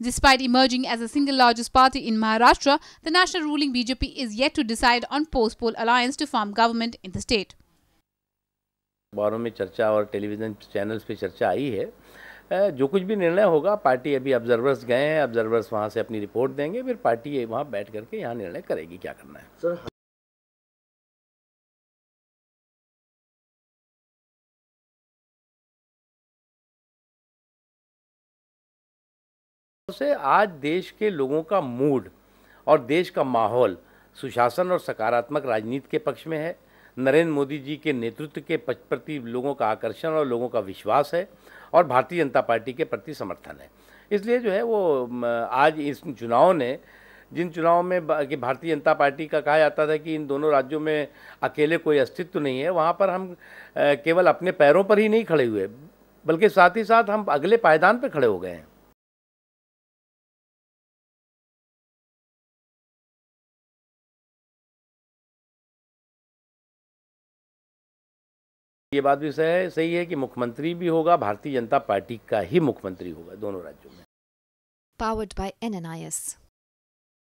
Despite emerging as the single largest party in Maharashtra, the national ruling BJP is yet to decide on post-poll alliance to form government in the state. बारों में चर्चा और television channels पे चर्चा आई है जो कुछ भी निर्णय होगा पार्टी अभी ऑब्जर्वर्स गए हैं ऑब्जर्वर्स वहाँ से अपनी रिपोर्ट देंगे फिर पार्टी वहाँ बैठ करके यहाँ निर्णय करेगी क्या करना है सर से आज देश के लोगों का मूड और देश का माहौल सुशासन और सकारात्मक राजनीति के पक्ष में है नरेंद्र मोदी जी के नेतृत्व के प्रति लोगों का आकर्षण और लोगों का विश्वास है और भारतीय जनता पार्टी के प्रति समर्थन है इसलिए जो है वो आज इस चुनाव ने जिन चुनाव में कि भारतीय जनता पार्टी का कहा जाता था कि इन दोनों राज्यों में अकेले कोई अस्तित्व नहीं है वहाँ पर हम केवल अपने पैरों पर ही नहीं खड़े हुए बल्कि साथ ही साथ हम अगले पायदान पर खड़े हो गए हैं ये बात भी सही है सही है कि मुख्यमंत्री भी होगा भारतीय जनता पार्टी का ही मुख्यमंत्री होगा दोनों राज्यों में पावर्ड बाय एस